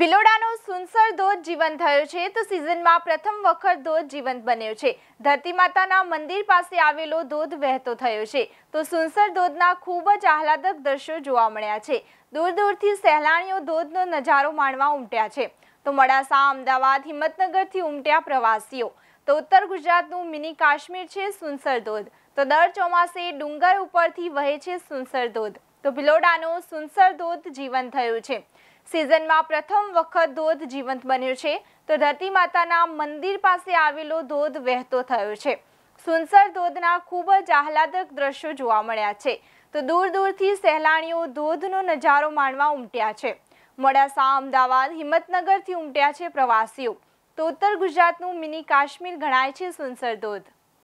ભિલોડાનો સુનસર ધોધ જીવંત થયો છે તો સિઝનમાં પ્રથમ વખત ધોધ જીવંત બન્યો છે ધરતી માતાના મંદિર પાસે આવેલો ધોધ વહેતો થયો છે તો સુનસર ધોધના ખૂબ જ આહલાદક દ્રશ્યો જોવા મળ્યા છે દૂર દૂરથી સહેલાણીઓ ધોધનો નજારો માણવા ઉમટ્યા છે તો મોડાસા અમદાવાદ હિંમતનગરથી ઉમટ્યા પ્રવાસીઓ તો ઉત્તર ગુજરાતનું મિની કાશ્મીર છે સુનસર ધોધ તો દર ચોમાસે ડુંગર ઉપરથી વહે છે સુનસર ધોધ તો ભિલોડાનો સુનસર ધોધ જીવંત થયો છે સિઝનમાં પ્રથમ વખત ધોધ જીવંત બન્યો છે તો ધરતી માતાના મંદિર પાસે આવેલો ધોધ વહેતો થયો છે સુનસર ધોધના ખૂબ જ આહલાદક દ્રશ્યો જોવા મળ્યા છે તો દૂર દૂરથી સહેલાણીઓ ધોધનો નજારો માણવા ઉમટ્યા છે મોડાસા અમદાવાદ હિંમતનગરથી ઉમટ્યા છે પ્રવાસીઓ તો ઉત્તર ગુજરાતનું મિની કાશ્મીર ગણાય છે સુનસર ધોધ